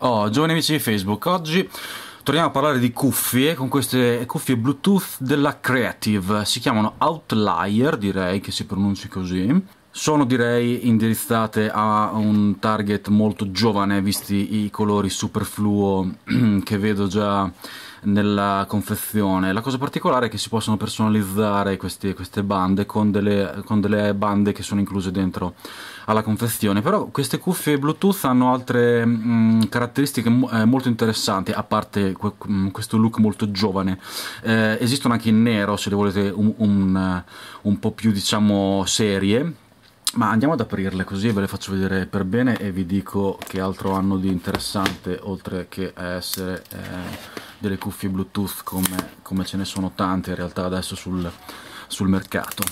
Oh, giovani amici di Facebook, oggi torniamo a parlare di cuffie, con queste cuffie Bluetooth della Creative, si chiamano Outlier, direi che si pronunci così, sono direi indirizzate a un target molto giovane visti i colori superfluo che vedo già nella confezione la cosa particolare è che si possono personalizzare queste, queste bande con delle, con delle bande che sono incluse dentro alla confezione però queste cuffie bluetooth hanno altre mh, mm, caratteristiche eh, molto interessanti a parte que mh, mm, questo look molto giovane eh, esistono anche in nero se le volete un, un, eh, un po' più diciamo serie ma andiamo ad aprirle così ve le faccio vedere per bene e vi dico che altro hanno di interessante oltre che essere eh, delle cuffie bluetooth come, come, ce ne sono tante in realtà adesso sul, sul mercato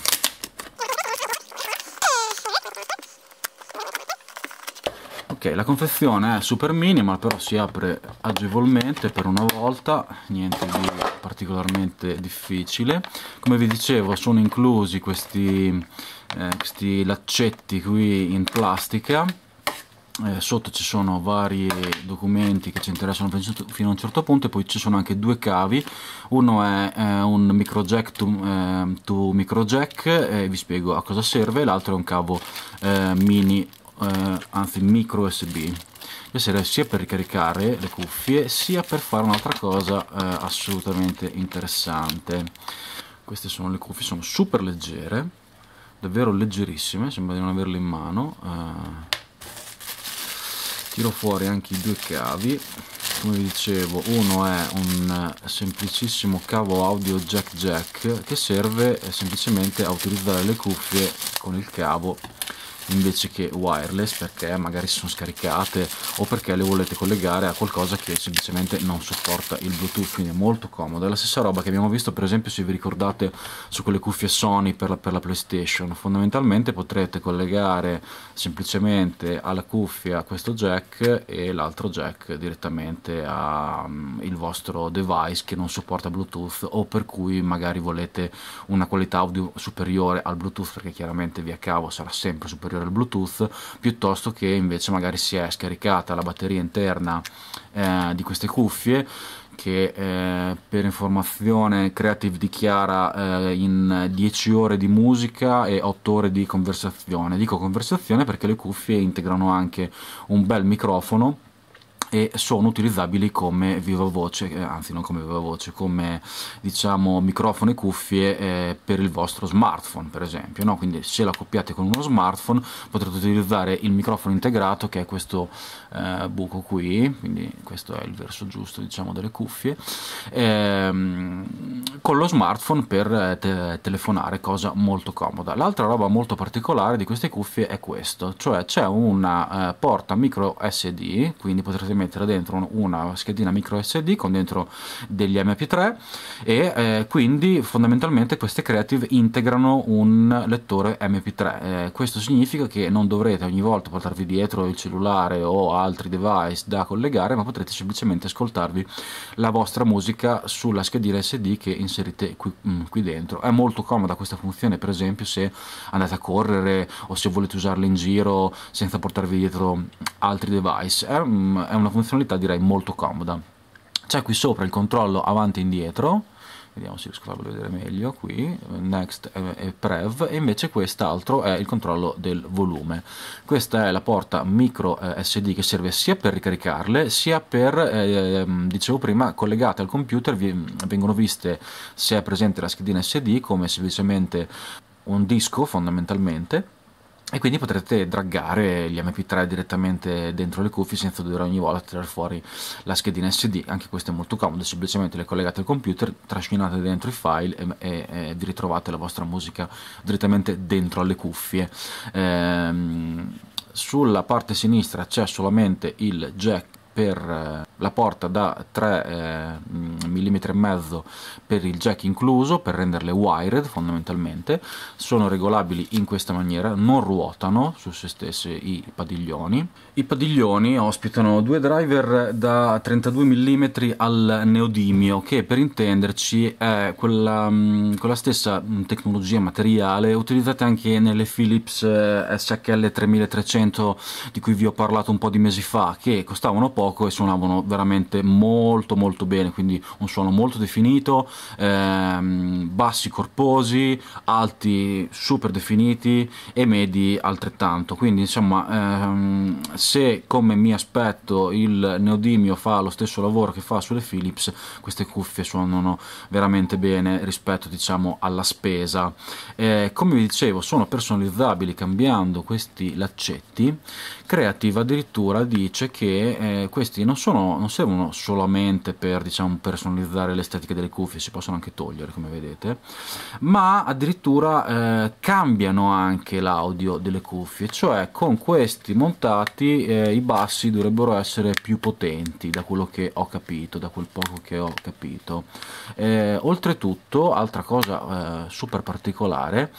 la confezione è super minimal però si apre agevolmente per una volta niente di particolarmente difficile come vi dicevo sono inclusi questi, eh, questi laccetti qui in plastica eh, sotto ci sono vari documenti che ci interessano fino a un certo, certo punto e poi ci sono anche due cavi uno è eh, un jack to, eh, to microjack eh, vi spiego a cosa serve l'altro è un cavo eh, mini eh, anzi micro usb che serve sia per ricaricare le cuffie sia per fare un'altra cosa eh, assolutamente interessante queste sono le cuffie sono super leggere davvero leggerissime sembra di non averle in mano eh, tiro fuori anche i due cavi come vi dicevo uno è un semplicissimo cavo audio jack jack che serve semplicemente a utilizzare le cuffie con il cavo invece che wireless perché magari si sono scaricate o perché le volete collegare a qualcosa che semplicemente non supporta il bluetooth quindi è molto comodo è la stessa roba che abbiamo visto per esempio se vi ricordate su quelle cuffie Sony per la, per la playstation fondamentalmente potrete collegare semplicemente alla cuffia questo jack e l'altro jack direttamente al mm, um, vostro device che non supporta bluetooth o per cui magari volete una qualità audio superiore al bluetooth perché chiaramente via cavo sarà sempre superiore leggere il Bluetooth piuttosto che invece magari si è scaricata la batteria interna eh, di queste cuffie che eh, per informazione Creative dichiara eh, in 10 ore di musica e 8 ore di conversazione. Dico conversazione perché le cuffie integrano anche un bel microfono e sono utilizzabili come viva-voce, eh, anzi non come viva-voce, come diciamo microfono e cuffie eh, per il vostro smartphone per esempio, no? quindi se la accoppiate con uno smartphone potrete utilizzare il microfono integrato che è questo eh, buco qui, quindi questo è il verso giusto diciamo delle cuffie, ehm, con lo smartphone per eh, te telefonare, cosa molto comoda. L'altra roba molto particolare di queste cuffie è questo, cioè c'è una eh, porta micro SD, quindi potrete mettere mettere dentro una schedina micro SD con dentro degli MP3 e eh, quindi fondamentalmente queste creative integrano un lettore MP3. Eh, questo significa che non dovrete ogni volta portarvi dietro il cellulare o altri device da collegare, ma potrete semplicemente ascoltarvi la vostra musica sulla schedina SD che inserite qui, mm, qui dentro. È molto comoda questa funzione, per esempio, se andate a correre o se volete usarla in giro senza portarvi dietro altri device. È, mm, è un una funzionalità direi molto comoda. C'è qui sopra il controllo avanti e indietro, vediamo se riesco a farlo vedere meglio qui, next e prev, e invece quest'altro è il controllo del volume. Questa è la porta micro eh, SD che serve sia per ricaricarle, sia per, eh, ehm, dicevo prima, collegate al computer, vengono viste se è presente la schedina SD come semplicemente un disco fondamentalmente, e quindi potrete draggare gli MP3 direttamente dentro le cuffie senza dover ogni volta tirare fuori la schedina SD, anche questo è molto comodo, semplicemente le collegate al computer, trascinate dentro i file e, e, e ritrovate la vostra musica direttamente dentro alle cuffie. Ehm, sulla parte sinistra c'è solamente il jack per eh, la porta da 3 eh, mm e mezzo per il jack incluso per renderle wired fondamentalmente sono regolabili in questa maniera non ruotano su se stesse i padiglioni i padiglioni ospitano due driver da 32 mm al neodimio che per intenderci è quella, mm, quella stessa mm, tecnologia materiale utilizzata anche nelle Philips eh, SHL 3300 di cui vi ho parlato un po' di mesi fa che costavano poco poco e suonavano veramente molto molto bene, quindi un suono molto definito, ehm, bassi corposi, alti super definiti e medi altrettanto, quindi insomma ehm, se come mi aspetto il Neodimio fa lo stesso lavoro che fa sulle Philips, queste cuffie suonano veramente bene rispetto diciamo alla spesa. Eh, come vi dicevo sono personalizzabili cambiando questi laccetti, Creative addirittura dice che eh, questi non, sono, non servono solamente per diciamo, personalizzare l'estetica delle cuffie, si possono anche togliere come vedete, ma addirittura eh, cambiano anche l'audio delle cuffie, cioè con questi montati eh, i bassi dovrebbero essere più potenti da quello che ho capito, da quel poco che ho capito. Eh, oltretutto, altra cosa eh, super particolare,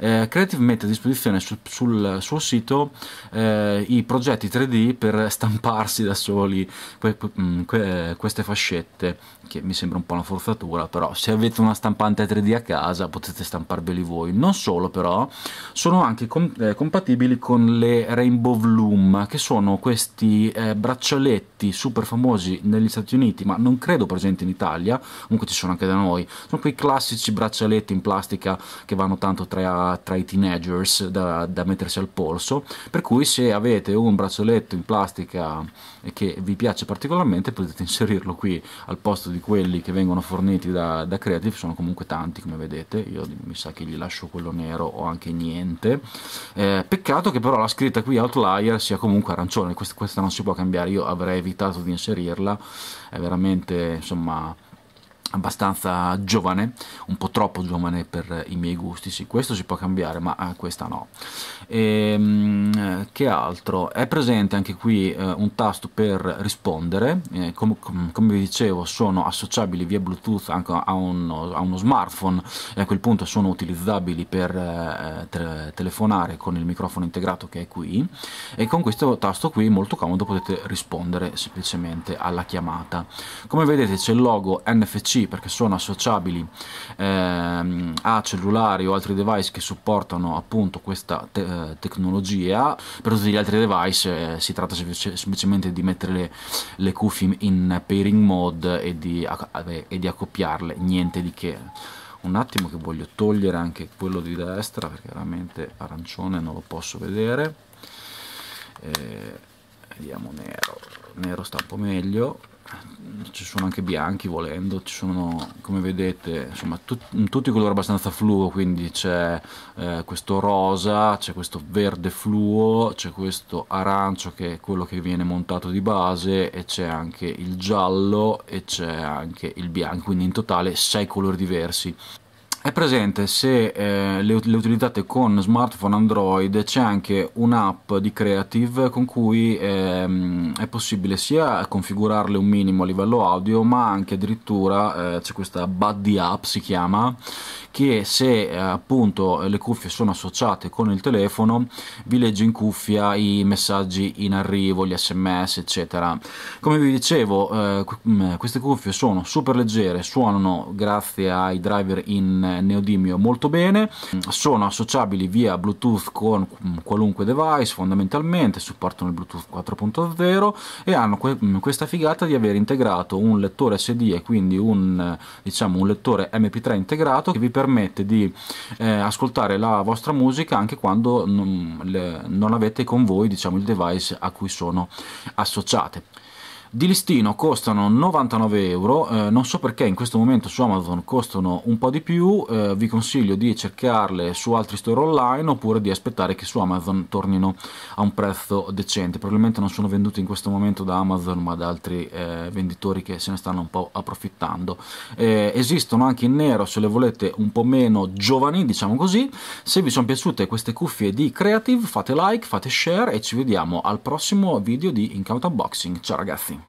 eh, Creative mette a disposizione su, sul suo sito eh, i progetti 3D per stamparsi da solo singoli que, mm, que, queste fascette che mi sembra un po' una forzatura però se avete una stampante 3D a casa potete stamparveli voi non solo però sono anche com eh, compatibili con le Rainbow Loom che sono questi eh, braccialetti super famosi negli Stati Uniti ma non credo presenti in Italia comunque ci sono anche da noi sono quei classici braccialetti in plastica che vanno tanto tra, tra i teenagers da, da mettersi al polso per cui se avete un braccialetto in plastica che che vi piace particolarmente potete inserirlo qui al posto di quelli che vengono forniti da, da Creative, sono comunque tanti come vedete, io mi sa che gli lascio quello nero o anche niente, eh, peccato che però la scritta qui Outlier sia comunque arancione, questa, questa non si può cambiare, io avrei evitato di inserirla, è veramente insomma abbastanza giovane, un po' troppo giovane per i miei gusti, sì, questo si può cambiare, ma eh, questa no. E, ehm, che altro? È presente anche qui eh, un tasto per rispondere, eh, com com come vi dicevo sono associabili via Bluetooth anche a uno, a uno smartphone e a quel punto sono utilizzabili per eh, eh te telefonare con il microfono integrato che è qui e con questo tasto qui molto comodo potete rispondere semplicemente alla chiamata. Come vedete c'è il logo NFC perché sono associabili ehm, a cellulari o altri device che supportano appunto questa te eh, tecnologia per tutti gli altri device eh, si tratta semplice semplicemente di mettere le, le, cuffie in pairing mode e di, e di accoppiarle niente di che un attimo che voglio togliere anche quello di destra perché veramente arancione non lo posso vedere eh, vediamo nero nero sta un po' meglio ci sono anche bianchi volendo, ci sono come vedete insomma tut tutti colori abbastanza fluo, quindi c'è eh, questo rosa, c'è questo verde fluo, c'è questo arancio che è quello che viene montato di base e c'è anche il giallo e c'è anche il bianco, quindi in totale sei colori diversi. È presente se eh, le, le, utilizzate con smartphone Android c'è anche un'app di Creative con cui ehm, è possibile sia configurarle un minimo a livello audio ma anche addirittura eh, c'è questa Buddy App si chiama che se eh, appunto le cuffie sono associate con il telefono vi legge in cuffia i messaggi in arrivo, gli sms eccetera. Come vi dicevo eh, mm, queste cuffie sono super leggere, suonano grazie ai driver in eh, neodimio molto bene, sono associabili via bluetooth con mm, qualunque device fondamentalmente, supportano il bluetooth 4.0 e hanno mm, questa figata di aver integrato un lettore SD e quindi un, diciamo, un lettore mp3 integrato che vi permette permette di eh, ascoltare la vostra musica anche quando non, le, non avete con voi diciamo, il device a cui sono associate. Di listino costano 99 euro, eh, non so perché in questo momento su Amazon costano un po' di più, eh, vi consiglio di cercarle su altri store online oppure di aspettare che su Amazon tornino a un prezzo decente, probabilmente non sono vendute in questo momento da Amazon ma da altri eh, venditori che se ne stanno un po' approfittando. Eh, esistono anche in nero se le volete un po' meno giovani, diciamo così, se vi sono piaciute queste cuffie di Creative fate like, fate share e ci vediamo al prossimo video di Incount Unboxing, ciao ragazzi!